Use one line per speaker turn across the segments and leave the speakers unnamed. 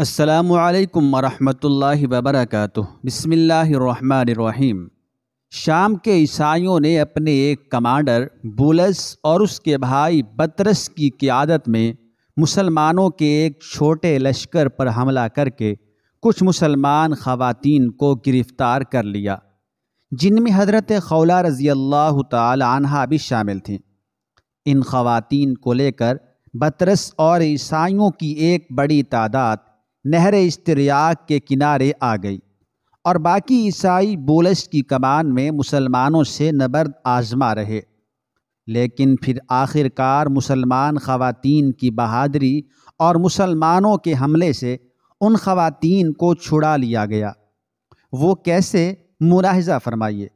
असलकम वरहमल वबरक बसमीम शाम के ईसाइयों ने अपने एक कमांडर बुलस और उसके भाई बतरस की क्यादत में मुसलमानों के एक छोटे लश्कर पर हमला करके कुछ मुसलमान खवातीन को गिरफ़्तार कर लिया जिनमें हजरत खौला रज़ी अल्लाह तहा भी शामिल थीं इन खवातीन को लेकर बतरस और ईसाइयों की एक बड़ी तादाद नहर इस्त्रियाक के किनारे आ गई और बाकी ईसाई बोलस की कमान में मुसलमानों से नबर्द आजमा रहे लेकिन फिर आखिरकार मुसलमान खातन की बहादरी और मुसलमानों के हमले से उन खवतिन को छुड़ा लिया गया वो कैसे मुलाहजा फरमाइए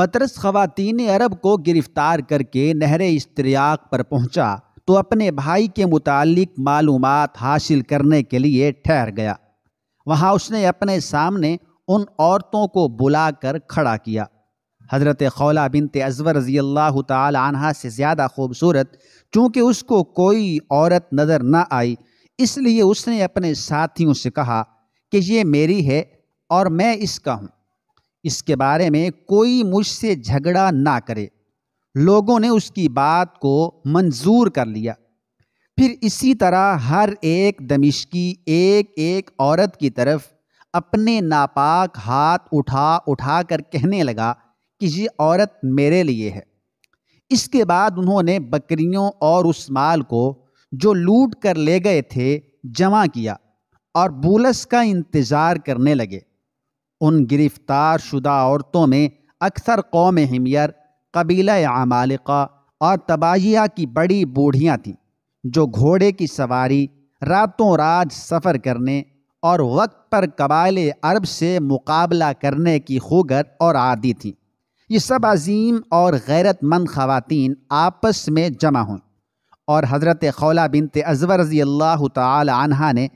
बतरस खवतिन अरब को गिरफ़्तार करके नहर इस्त्रियाक पर पहुंचा तो अपने भाई के मुतालिक मालूम हासिल करने के लिए ठहर गया वहाँ उसने अपने सामने उन औरतों को बुलाकर खड़ा किया हज़रत खौला बिनते अजवर रज़ी अल्लाह तहा से ज़्यादा खूबसूरत चूँकि उसको कोई औरत नज़र न आई इसलिए उसने अपने साथियों से कहा कि ये मेरी है और मैं इसका हूँ इसके बारे में कोई मुझसे झगड़ा ना करे लोगों ने उसकी बात को मंजूर कर लिया फिर इसी तरह हर एक दमिश्की एक एक औरत की तरफ अपने नापाक हाथ उठा उठा कर कहने लगा कि ये औरत मेरे लिए है इसके बाद उन्होंने बकरियों और उस माल को जो लूट कर ले गए थे जमा किया और बुलस का इंतज़ार करने लगे उन गिरफ्तार शुदा औरतों में अक्सर कौम हमियर कबीला आमालिका और तबाहिया की बड़ी बूढ़ियाँ थीं जो घोड़े की सवारी रातों रात सफ़र करने और वक्त पर कबाइल अरब से मुकाबला करने की खूगर और आदि थीं ये सब अजीम और गैरतमंद खवतिन आपस में जमा हुई और हज़रत खौला बिनत अजवर रजी अल्लाह तहा ने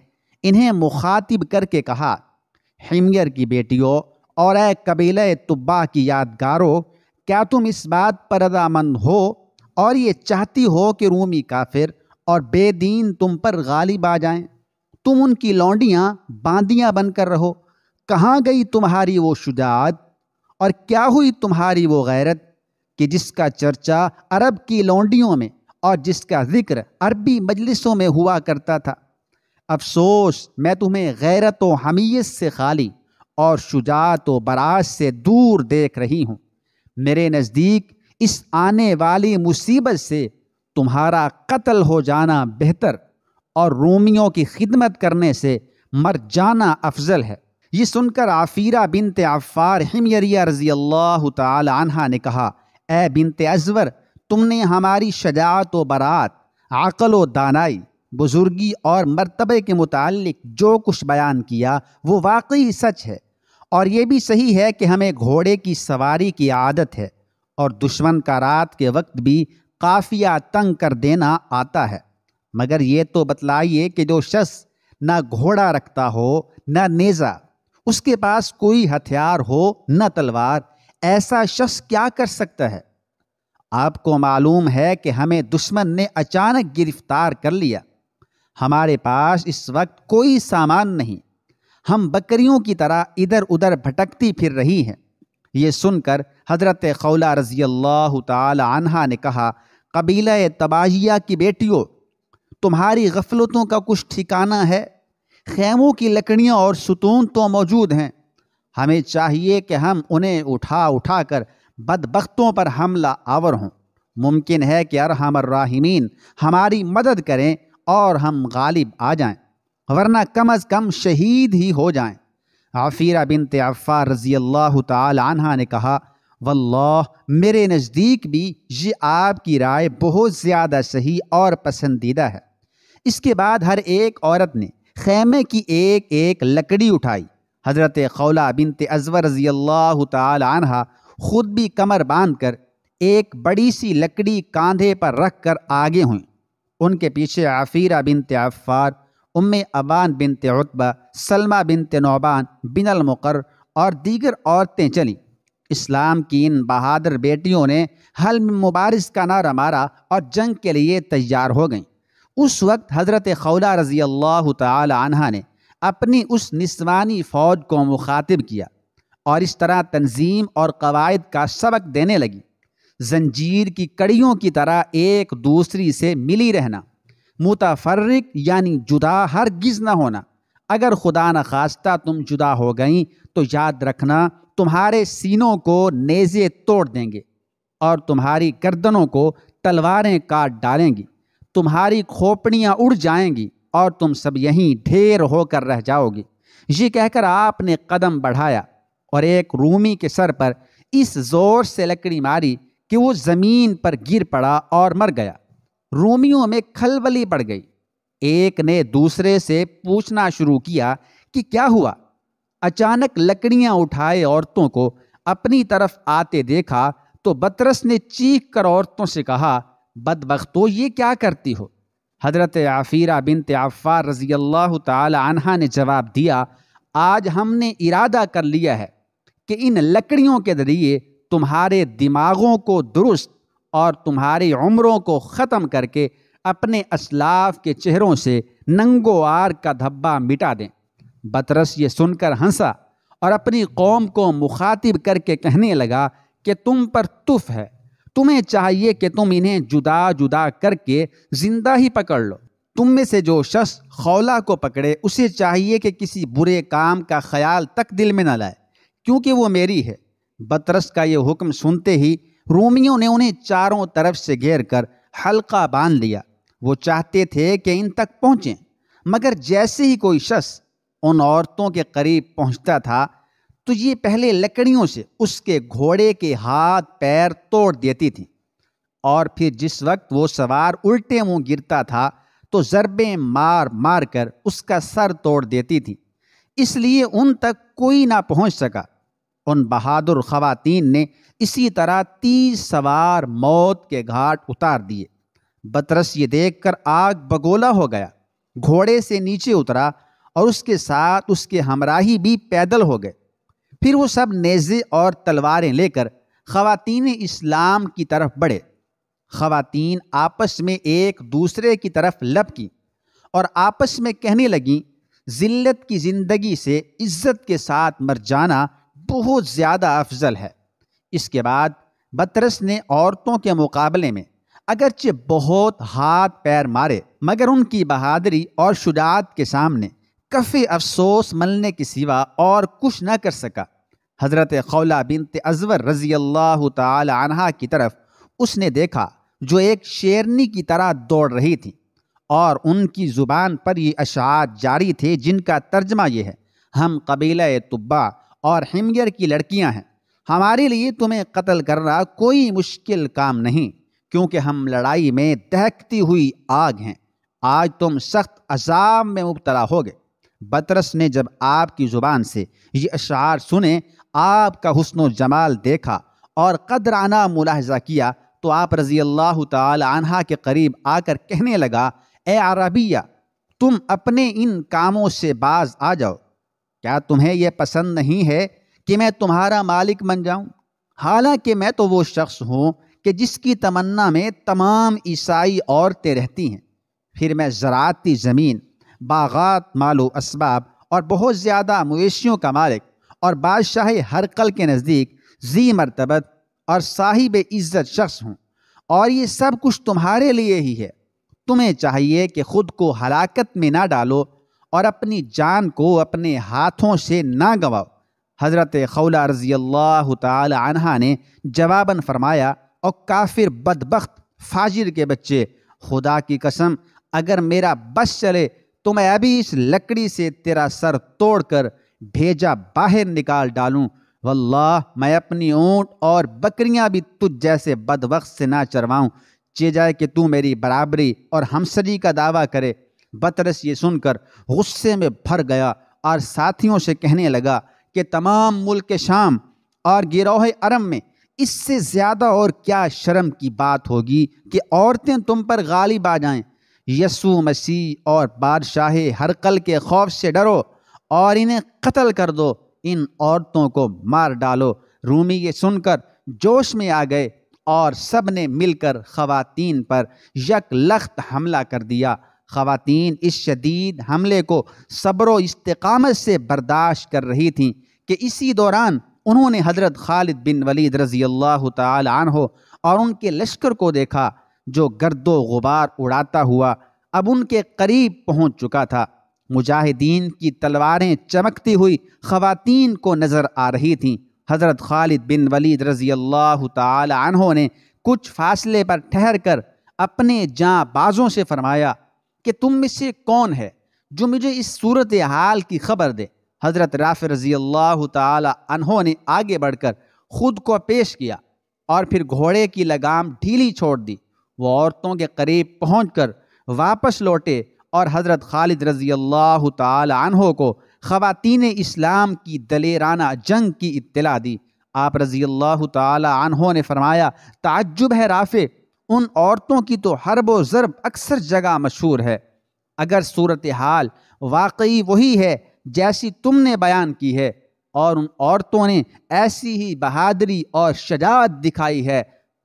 इन्हें मुखातिब करके कहा हिमयर की बेटियों और ए कबीले तुब्बा की यादगारों क्या तुम इस बात पर रजामंद हो और ये चाहती हो कि रूमी काफिर और बेदीन तुम पर गालिब आ जाए तुम उनकी लौंडियाँ बांदियाँ बनकर रहो कहाँ गई तुम्हारी वो शुजात और क्या हुई तुम्हारी वो गैरत कि जिसका चर्चा अरब की लौंडियों में और जिसका जिक्र अरबी मजलिसों में हुआ करता था अफसोस मैं तुम्हें गैरत व हमीयत से खाली और शुजात व बराज से दूर देख रही हूँ मेरे नज़दीक इस आने वाली मुसीबत से तुम्हारा कत्ल हो जाना बेहतर और रोमियों की खिदमत करने से मर जाना अफजल है ये सुनकर आफीरा बिनते आफ़ार हिमयरिया रज़ी अल्लाह तहा ने कहा ए बिनते अजवर तुमने हमारी शजात व बरात आकल व दानाई बुज़ुर्गी और मरतबे के मुतालिक जो कुछ बयान किया वो वाकई सच है और ये भी सही है कि हमें घोड़े की सवारी की आदत है और दुश्मन का रात के वक्त भी काफिया तंग कर देना आता है मगर ये तो बतलाइए कि जो शख्स ना घोड़ा रखता हो ना नेज़ा उसके पास कोई हथियार हो न तलवार ऐसा शख्स क्या कर सकता है आपको मालूम है कि हमें दुश्मन ने अचानक गिरफ्तार कर लिया हमारे पास इस वक्त कोई सामान नहीं हम बकरियों की तरह इधर उधर भटकती फिर रही हैं ये सुनकर हज़रत खौला रजी अल्लाह तहा ने कहा कबीला तबाहिया की बेटियों तुम्हारी गफलतों का कुछ ठिकाना है खेमों की लकड़ियाँ और सुतून तो मौजूद हैं हमें चाहिए कि हम उन्हें उठा उठा कर बदबख्तों पर हमला आवर हों मुमकिन है कि अरहमर राहिमीन हमारी मदद करें और हम गालिब आ जाएं वरना कम अज़ कम शहीद ही हो जाएं। आफीरा बिन तफ़ा रज़ी अल्लाह तहा ने कहा वल्लाह मेरे नज़दीक भी ये आपकी राय बहुत ज़्यादा सही और पसंदीदा है इसके बाद हर एक औरत ने खैमे की एक एक लकड़ी उठाई हज़रत खौला बिन तजवर रज़ी अल्लाह तहा ख़ुद भी कमर बांध कर एक बड़ी सी लकड़ी कंधे पर रख कर आगे हुई उनके पीछे आफीरा बिन तफ़ार उम्म अबान बिन तेबा सलमा बिन तनौबान बिन अलमकर और दीगर औरतें चलीं इस्लाम की इन बहादुर बेटियों ने हल मुबारस का नारा मारा और जंग के लिए तैयार हो गईं उस वक्त हज़रत खौला रज़ी अल्लाह तहा ने अपनी उस निस्वानी फ़ौज को मुखातिब किया और इस तरह तंजीम और कवायद का सबक देने लगी जंजीर की कड़ियों की तरह एक दूसरी से मिली रहना मुतफर्रिक यानी जुदा हर गिज ना होना अगर खुदा न खास्ता तुम जुदा हो गई तो याद रखना तुम्हारे सीनों को नेज़े तोड़ देंगे और तुम्हारी गर्दनों को तलवारें काट डालेंगी तुम्हारी खोपड़ियाँ उड़ जाएंगी और तुम सब यहीं ढेर होकर रह जाओगे ये कहकर आपने कदम बढ़ाया और एक रूमी के सर पर इस ज़ोर से लकड़ी मारी कि वो ज़मीन पर गिर पड़ा और मर गया रोमियो में खलबली पड़ गई एक ने दूसरे से पूछना शुरू किया कि क्या हुआ अचानक लकड़ियां उठाए औरतों को अपनी तरफ आते देखा तो बतरस ने चीख कर औरतों से कहा बदबख्तो तो ये क्या करती हो हजरत आफीरा बिन तफ़ार रजी अल्लाह तहा ने जवाब दिया आज हमने इरादा कर लिया है कि इन लकड़ियों के ज़रिए तुम्हारे दिमागों को दुरुस्त और तुम्हारी उम्रों को ख़त्म करके अपने असलाफ के चेहरों से नंगो आर का धब्बा मिटा दें बतरस ये सुनकर हंसा और अपनी कौम को मुखातिब करके कहने लगा कि तुम पर तुफ है तुम्हें चाहिए कि तुम इन्हें जुदा जुदा करके ज़िंदा ही पकड़ लो तुम में से जो शख्स खौला को पकड़े उसे चाहिए कि किसी बुरे काम का ख्याल तक दिल में न लाए क्योंकि वो मेरी है बतरस का ये हुक्म सुनते ही रोमियों ने उन्हें चारों तरफ से घेर कर हल्का बांध लिया वो चाहते थे कि इन तक पहुँचें मगर जैसे ही कोई शख्स उन औरतों के करीब पहुँचता था तो ये पहले लकड़ियों से उसके घोड़े के हाथ पैर तोड़ देती थी और फिर जिस वक्त वो सवार उल्टे मुंह गिरता था तो जरबे मार मार कर उसका सर तोड़ देती थी इसलिए उन तक कोई ना पहुंच सका उन बहादुर ख़वातीन ने इसी तरह तीस सवार मौत के घाट उतार दिए बतरस ये देखकर आग बगोला हो गया घोड़े से नीचे उतरा और उसके साथ उसके हमराही भी पैदल हो गए फिर वो सब नेज़े और तलवारें लेकर ख़वातीन इस्लाम की तरफ बढ़े ख़वातीन आपस में एक दूसरे की तरफ लपकी और आपस में कहने लगीं ज़िल्लत की ज़िंदगी से इज़्ज़त के साथ मर जाना बहुत ज़्यादा अफजल है इसके बाद बतरस ने औरतों के मुकाबले में अगरचे बहुत हाथ पैर मारे मगर उनकी बहादरी और शुजात के सामने काफ़ी अफसोस मलने के सिवा और कुछ न कर सका हज़रत खौला बिनत अजवर रज़ी अल्लाह तहा की तरफ उसने देखा जो एक शेरनी की तरह दौड़ रही थी और उनकी ज़ुबान पर ये अशात जारी थे जिनका तर्जमा यह है हम कबीला तुब्बा और हिमगर की लड़कियां हैं हमारे लिए तुम्हें कत्ल करना कोई मुश्किल काम नहीं क्योंकि हम लड़ाई में दहकती हुई आग हैं आज तुम सख्त अजाम में मुबतला गए बतरस ने जब आपकी ज़ुबान से ये अशार सुने आपका हसन जमाल देखा और कदराना मुलाहजा किया तो आप रज़ी अल्लाह तहा के करीब आकर कहने लगा ए अरबिया तुम अपने इन कामों से बाज आ जाओ क्या तुम्हें यह पसंद नहीं है कि मैं तुम्हारा मालिक बन जाऊं हालांकि मैं तो वो शख्स हूं कि जिसकी तमन्ना में तमाम ईसाई औरतें रहती हैं फिर मैं ज़राती ज़मीन बागात मालो इसबाब और बहुत ज़्यादा मवेशियों का मालिक और बादशाह हरकल के नज़दीक जी मरतबत और साहिब इज़्ज़त शख्स हूँ और ये सब कुछ तुम्हारे लिए ही है तुम्हें चाहिए कि खुद को हलाकत में ना डालो और अपनी जान को अपने हाथों से ना गंवाओ हज़रत खौला रज़ी अल्लाह तहा ने जवाबन फरमाया और काफिर बदबخت फाजिर के बच्चे खुदा की कसम अगर मेरा बस चले तो मैं अभी इस लकड़ी से तेरा सर तोड़कर भेजा बाहर निकाल डालूँ वल्लाह मैं अपनी ऊँट और बकरियाँ भी तुझ जैसे बदवक्त से ना चरवाऊँ चे जाए कि तू मेरी बराबरी और हमसरी का दावा करे बतरस ये सुनकर गुस्से में भर गया और साथियों से कहने लगा कि तमाम मुल्क शाम और गिरोह अरम में इससे ज़्यादा और क्या शर्म की बात होगी कि औरतें तुम पर गालिब आ जाएं यसु मसीह और बादशाह हरकल के खौफ से डरो और इन्हें कत्ल कर दो इन औरतों को मार डालो रूमी ये सुनकर जोश में आ गए और सब ने मिलकर ख़वातीन पर यक लख्त हमला कर दिया ख़वातीन इस शदीद हमले को सब्र इस्तकामत से बर्दाश्त कर रही थीं कि इसी दौरान उन्होंने हज़रत खालिद बिन वलीद रज़ी अल्लाह तहो और उनके लश्कर को देखा जो गर्दो गुबार उड़ाता हुआ अब उनके करीब पहुंच चुका था मुजाहिदीन की तलवारें चमकती हुई खवतिन को नज़र आ रही थीं हज़रत खालिद बिन वलीद रज़ी अल्लाह तहों ने कुछ फासले पर ठहर कर अपने जाँ बाज़ों से फरमाया कि तुम में से कौन है जो मुझे इस सूरत हाल की खबर दे हज़रत राफ़ रज़ी अल्लाह तहों ने आगे बढ़कर ख़ुद को पेश किया और फिर घोड़े की लगाम ढीली छोड़ दी वो औरतों के करीब पहुँच कर वापस लौटे और हज़रत खालिद रज़ी अल्लाह तहों को ख़वातीन इस्लाम की दलेराना जंग की इत्तला दी आप रज़ी अल्लाह तहों ने फरमाया ताज्जुब है राफ़े उन औरतों की तो हरबो ज़रब अक्सर जगह मशहूर है अगर सूरत हाल वाकई वही है जैसी तुमने बयान की है और उन औरतों ने ऐसी ही बहादरी और शजात दिखाई है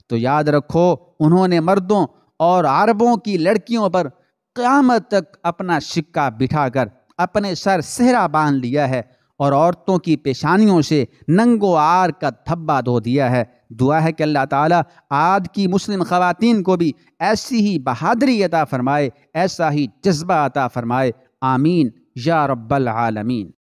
तो याद रखो उन्होंने मर्दों और अरबों की लड़कियों पर क़्यामत तक अपना शिक्का बिठाकर अपने सर सेहरा बांध लिया है और औरतों की पेशानियों से नंगो आर का धब्बा धो दिया है दुआ है कि अल्लाह ताला आज की मुस्लिम ख़वातीन को भी ऐसी ही बहादरी अता फ़रमाए ऐसा ही जज्बा अता फ़रमाए आमीन يا رب العالمين